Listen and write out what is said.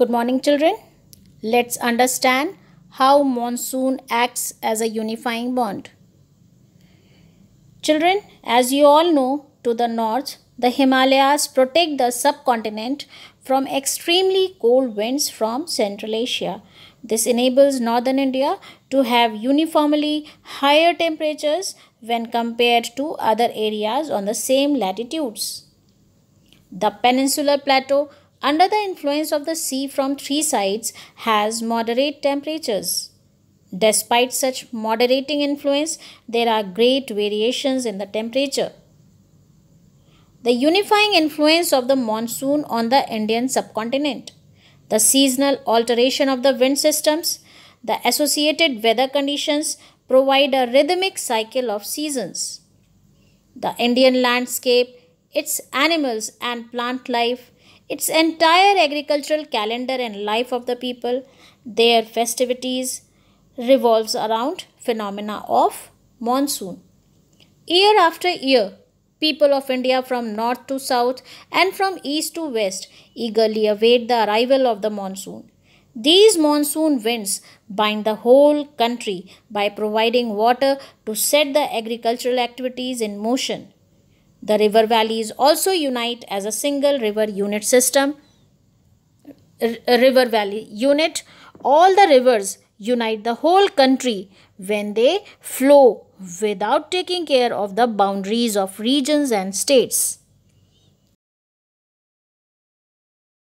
Good morning children. Let's understand how monsoon acts as a unifying bond. Children, as you all know, to the north, the Himalayas protect the subcontinent from extremely cold winds from Central Asia. This enables northern India to have uniformly higher temperatures when compared to other areas on the same latitudes. The peninsular plateau under the influence of the sea from three sides has moderate temperatures. Despite such moderating influence, there are great variations in the temperature. The unifying influence of the monsoon on the Indian subcontinent, the seasonal alteration of the wind systems, the associated weather conditions provide a rhythmic cycle of seasons. The Indian landscape, its animals and plant life, its entire agricultural calendar and life of the people, their festivities, revolves around phenomena of monsoon. Year after year, people of India from north to south and from east to west eagerly await the arrival of the monsoon. These monsoon winds bind the whole country by providing water to set the agricultural activities in motion. The river valleys also unite as a single river unit system. R uh, river valley unit. All the rivers unite the whole country when they flow without taking care of the boundaries of regions and states.